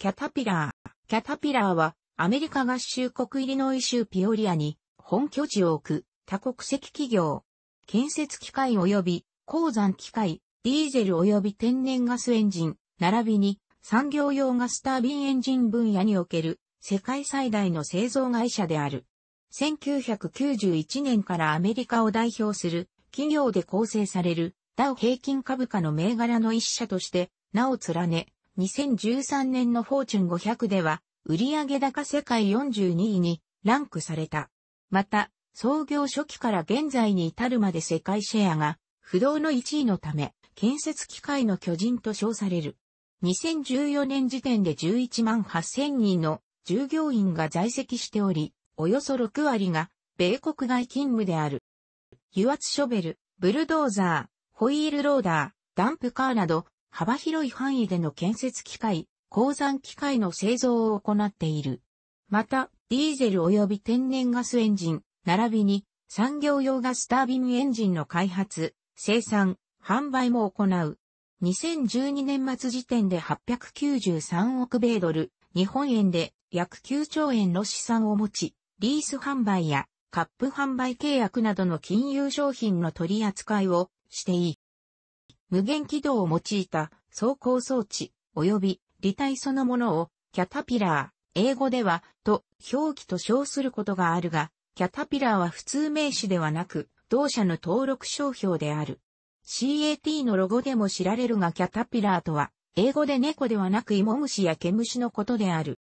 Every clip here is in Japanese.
キャタピラー。キャタピラーは、アメリカ合衆国イリノイ州ピオリアに、本拠地を置く、多国籍企業。建設機械及び、鉱山機械、ディーゼル及び天然ガスエンジン、並びに、産業用ガスタービンエンジン分野における、世界最大の製造会社である。1991年からアメリカを代表する、企業で構成される、ダウ平均株価の銘柄の一社として、名を連ね、2013年のフォーチュン500では、売上高世界42位にランクされた。また、創業初期から現在に至るまで世界シェアが不動の1位のため、建設機械の巨人と称される。2014年時点で11万8000人の従業員が在籍しており、およそ6割が米国外勤務である。油圧ショベル、ブルドーザー、ホイールローダー、ダンプカーなど幅広い範囲での建設機械、鉱山機械の製造を行っている。また、ディーゼル及び天然ガスエンジン、並びに産業用ガスタービンエンジンの開発、生産、販売も行う。2012年末時点で893億米ドル、日本円で約9兆円の資産を持ち、リース販売やカップ販売契約などの金融商品の取り扱いをしていい。無限軌道を用いた走行装置及び履体そのものをキャタピラー、英語ではと表記と称することがあるが、キャタピラーは普通名詞ではなく、同社の登録商標である。CAT のロゴでも知られるがキャタピラーとは、英語で猫ではなく芋虫や毛虫のことである。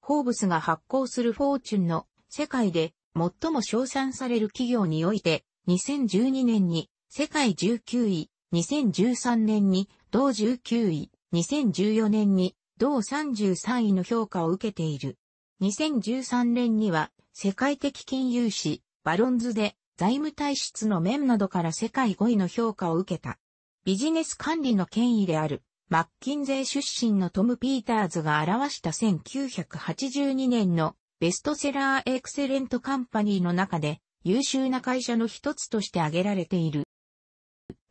ホーブスが発行するフォーチュンの世界で最も称賛される企業において、2012年に世界19位、2013年に同19位、2014年に同33位の評価を受けている。2013年には世界的金融史、バロンズで財務体質の面などから世界5位の評価を受けた。ビジネス管理の権威であるマッキンゼー出身のトム・ピーターズが表した1982年のベストセラーエクセレントカンパニーの中で優秀な会社の一つとして挙げられている。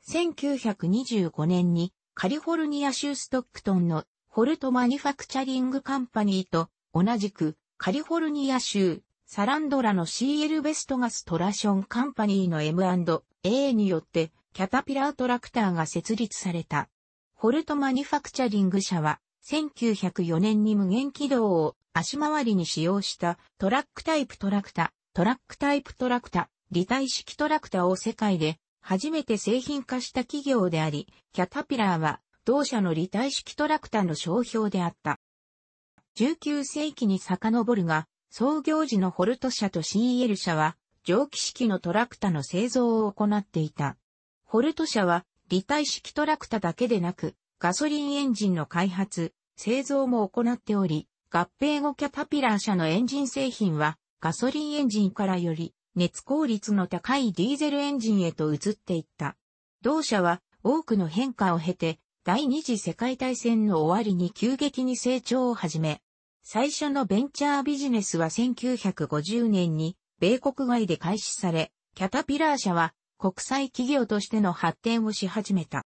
1925年にカリフォルニア州ストックトンのホルトマニファクチャリングカンパニーと同じくカリフォルニア州サランドラの CL ベストガストラションカンパニーの M&A によってキャタピラートラクターが設立された。ホルトマニファクチャリング社は1904年に無限軌道を足回りに使用したトラックタイプトラクタ、トラックタイプトラクタ、立体式トラクタを世界で初めて製品化した企業であり、キャタピラーは同社の立体式トラクタの商標であった。19世紀に遡るが、創業時のホルト社と CL 社は、蒸気式のトラクタの製造を行っていた。ホルト社は、立体式トラクタだけでなく、ガソリンエンジンの開発、製造も行っており、合併後キャタピラー社のエンジン製品は、ガソリンエンジンからより、熱効率の高いディーゼルエンジンへと移っていった。同社は多くの変化を経て、第二次世界大戦の終わりに急激に成長を始め、最初のベンチャービジネスは1950年に米国外で開始され、キャタピラー社は国際企業としての発展をし始めた。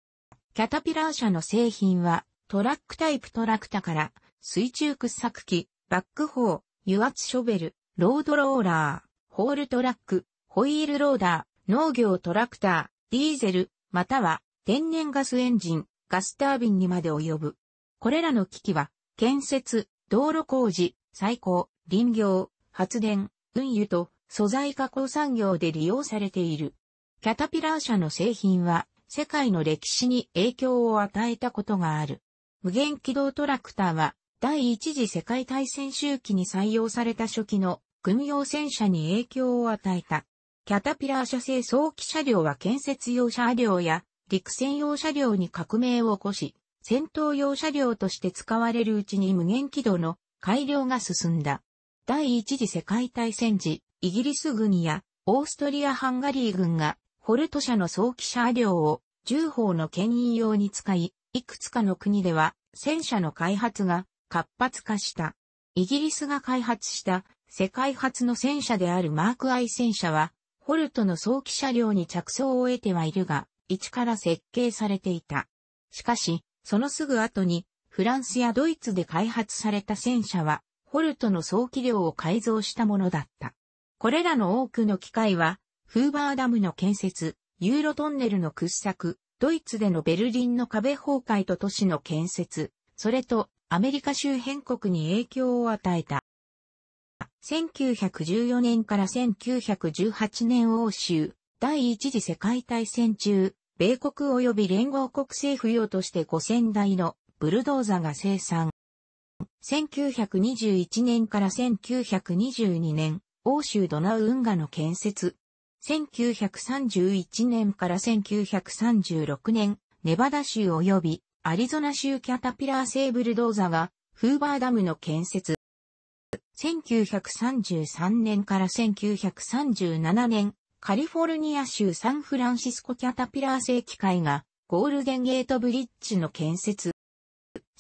キャタピラー社の製品はトラックタイプトラクタから水中掘削機、バックホー、油圧ショベル、ロードローラー、ホールトラック、ホイールローダー、農業トラクター、ディーゼル、または天然ガスエンジン、ガスタービンにまで及ぶ。これらの機器は、建設、道路工事、採光、林業、発電、運輸と素材加工産業で利用されている。キャタピラー社の製品は、世界の歴史に影響を与えたことがある。無限軌道トラクターは、第一次世界大戦周期に採用された初期の軍用戦車に影響を与えた。キャタピラー社製早期車両は建設用車両や陸戦用車両に革命を起こし、戦闘用車両として使われるうちに無限軌道の改良が進んだ。第一次世界大戦時、イギリス軍やオーストリア・ハンガリー軍がホルト社の早期車両を重砲の牽引用に使い、いくつかの国では戦車の開発が活発化した。イギリスが開発した世界初の戦車であるマークアイ戦車は、ホルトの早期車両に着想を得てはいるが、一から設計されていた。しかし、そのすぐ後に、フランスやドイツで開発された戦車は、ホルトの早期量を改造したものだった。これらの多くの機械は、フーバーダムの建設、ユーロトンネルの掘削、ドイツでのベルリンの壁崩壊と都市の建設、それとアメリカ周辺国に影響を与えた。1914年から1918年欧州、第一次世界大戦中、米国及び連合国政府用として5000台のブルドーザが生産。1921年から1922年、欧州ドナウ運河の建設。1931年から1936年、ネバダ州及びアリゾナ州キャタピラー製ブルドーザが、フーバーダムの建設。1933年から1937年、カリフォルニア州サンフランシスコキャタピラー正規会がゴールデンゲートブリッジの建設。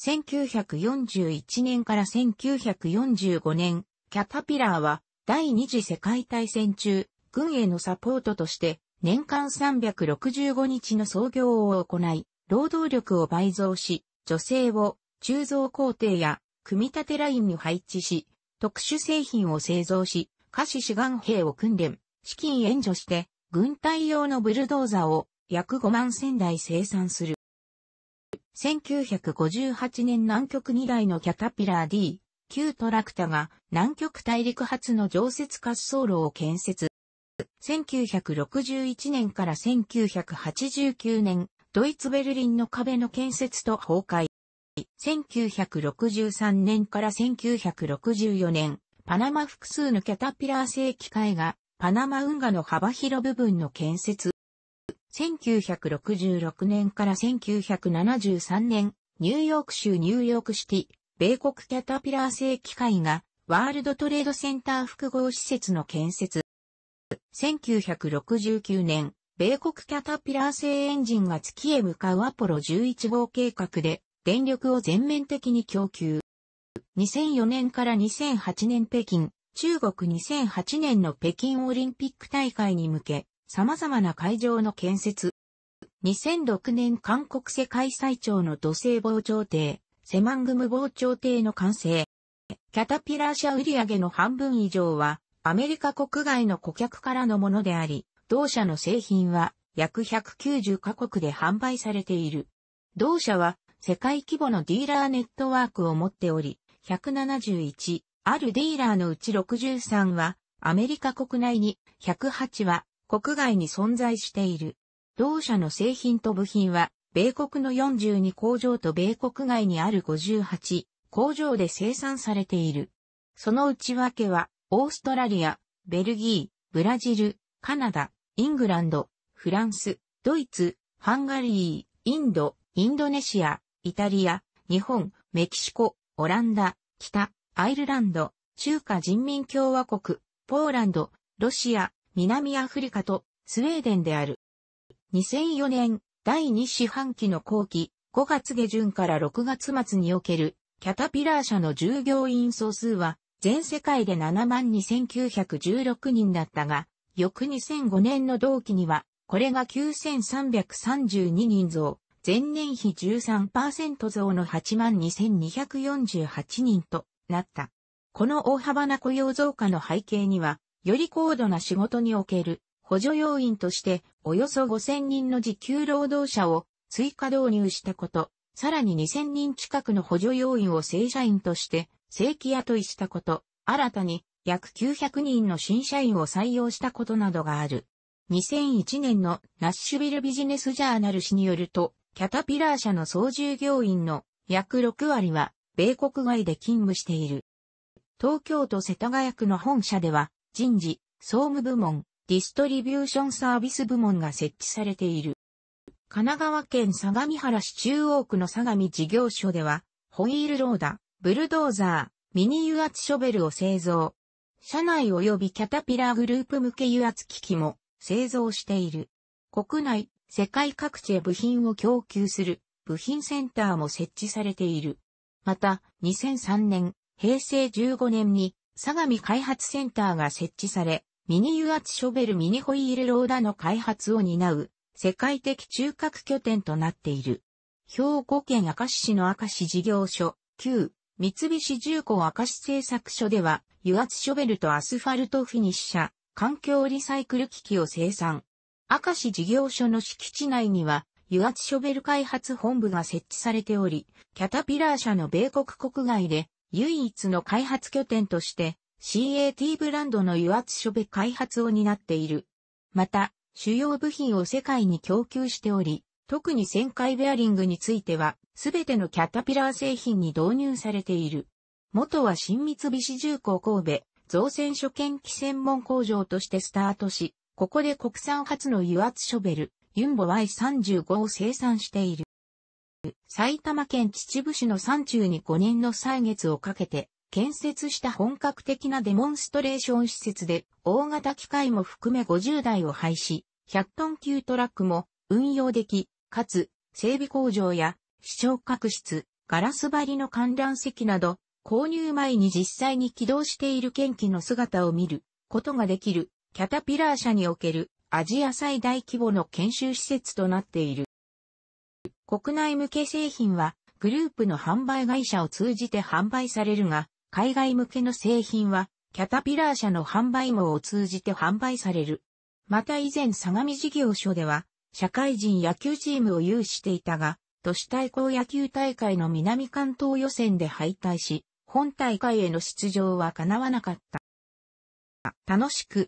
1941年から1945年、キャタピラーは第二次世界大戦中、軍へのサポートとして年間365日の操業を行い、労働力を倍増し、女性を鋳造工程や組み立てラインに配置し、特殊製品を製造し、下肢志願兵を訓練、資金援助して、軍隊用のブルドーザーを約5万仙台生産する。1958年南極2台のキャタピラー D、旧トラクタが南極大陸初の常設滑走路を建設。1961年から1989年、ドイツベルリンの壁の建設と崩壊。1963年から1964年、パナマ複数のキャタピラー製機械が、パナマ運河の幅広部分の建設。1966年から1973年、ニューヨーク州ニューヨークシティ、米国キャタピラー製機械が、ワールドトレードセンター複合施設の建設。1969年、米国キャタピラー製エンジンが月へ向かうアポロ11号計画で、電力を全面的に供給。2004年から2008年北京、中国2008年の北京オリンピック大会に向け、様々な会場の建設。2006年韓国世界最長の土星防潮堤、セマングム防潮堤の完成。キャタピラー社売上の半分以上は、アメリカ国外の顧客からのものであり、同社の製品は約190カ国で販売されている。同社は世界規模のディーラーネットワークを持っており、171あるディーラーのうち63はアメリカ国内に、108は国外に存在している。同社の製品と部品は、米国の42工場と米国外にある58工場で生産されている。その内訳は、オーストラリア、ベルギー、ブラジル、カナダ、イングランド、フランス、ドイツ、ハンガリー、インド、インドネシア、イタリア、日本、メキシコ、オランダ、北、アイルランド、中華人民共和国、ポーランド、ロシア、南アフリカとスウェーデンである。2004年第2四半期の後期5月下旬から6月末におけるキャタピラー社の従業員総数は全世界で72,916人だったが、翌2005年の同期にはこれが9,332人増、前年比13%増の82,248人となった。この大幅な雇用増加の背景には、より高度な仕事における補助要員としておよそ5000人の時給労働者を追加導入したこと、さらに2000人近くの補助要員を正社員として正規雇いしたこと、新たに約900人の新社員を採用したことなどがある。2001年のナッシュビルビジネスジャーナル誌によると、キャタピラー社の総従業員の約6割は、米国外で勤務している。東京都世田谷区の本社では、人事、総務部門、ディストリビューションサービス部門が設置されている。神奈川県相模原市中央区の相模事業所では、ホイールローダ、ブルドーザー、ミニ油圧ショベルを製造。社内及びキャタピラーグループ向け油圧機器も製造している。国内、世界各地へ部品を供給する部品センターも設置されている。また、2003年、平成15年に、相模開発センターが設置され、ミニ油圧ショベルミニホイールローダの開発を担う、世界的中核拠点となっている。兵庫県明石市の明石事業所、旧、三菱重工明石製作所では、油圧ショベルとアスファルトフィニッシャー、環境リサイクル機器を生産。明石事業所の敷地内には、油圧ショベル開発本部が設置されており、キャタピラー社の米国国外で唯一の開発拠点として CAT ブランドの油圧ショベ開発を担っている。また、主要部品を世界に供給しており、特に旋回ベアリングについては、すべてのキャタピラー製品に導入されている。元は新三菱重工神戸、造船所見機専門工場としてスタートし、ここで国産初の油圧ショベル、ユンボ Y35 を生産している。埼玉県秩父市の山中に5年の歳月をかけて建設した本格的なデモンストレーション施設で大型機械も含め50台を廃止、100トン級トラックも運用でき、かつ整備工場や視聴覚室、ガラス張りの観覧席など購入前に実際に起動している研機の姿を見ることができるキャタピラー社におけるアジア最大規模の研修施設となっている。国内向け製品はグループの販売会社を通じて販売されるが、海外向けの製品はキャタピラー社の販売網を通じて販売される。また以前相模事業所では、社会人野球チームを有していたが、都市対抗野球大会の南関東予選で敗退し、本大会への出場は叶わなかった。楽しく、